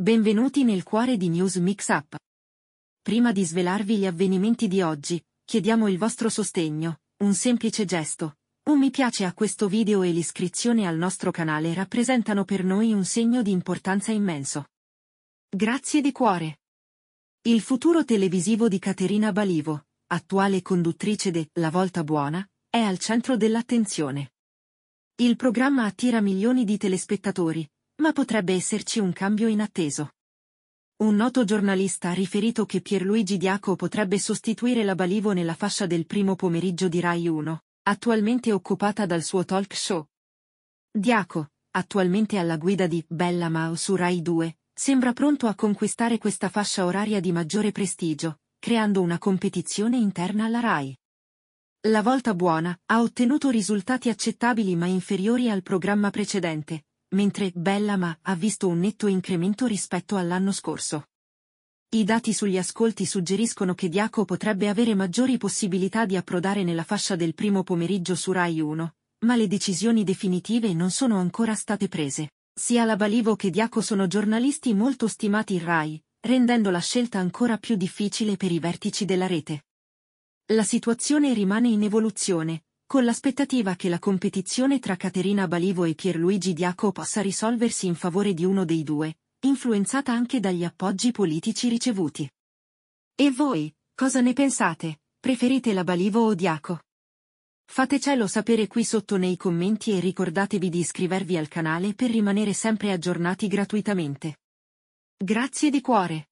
Benvenuti nel cuore di News Mix Up. Prima di svelarvi gli avvenimenti di oggi, chiediamo il vostro sostegno, un semplice gesto. Un mi piace a questo video e l'iscrizione al nostro canale rappresentano per noi un segno di importanza immenso. Grazie di cuore. Il futuro televisivo di Caterina Balivo, attuale conduttrice de La Volta Buona, è al centro dell'attenzione. Il programma attira milioni di telespettatori, ma potrebbe esserci un cambio inatteso. Un noto giornalista ha riferito che Pierluigi Diaco potrebbe sostituire la Balivo nella fascia del primo pomeriggio di Rai 1, attualmente occupata dal suo talk show. Diaco, attualmente alla guida di Bella Mao su Rai 2, sembra pronto a conquistare questa fascia oraria di maggiore prestigio, creando una competizione interna alla Rai. La volta buona ha ottenuto risultati accettabili ma inferiori al programma precedente, mentre Bellama ha visto un netto incremento rispetto all'anno scorso. I dati sugli ascolti suggeriscono che Diaco potrebbe avere maggiori possibilità di approdare nella fascia del primo pomeriggio su Rai 1, ma le decisioni definitive non sono ancora state prese. Sia la Balivo che Diaco sono giornalisti molto stimati in Rai, rendendo la scelta ancora più difficile per i vertici della rete. La situazione rimane in evoluzione, con l'aspettativa che la competizione tra Caterina Balivo e Pierluigi Diaco possa risolversi in favore di uno dei due, influenzata anche dagli appoggi politici ricevuti. E voi, cosa ne pensate? Preferite la Balivo o Diaco? Fatecelo sapere qui sotto nei commenti e ricordatevi di iscrivervi al canale per rimanere sempre aggiornati gratuitamente. Grazie di cuore!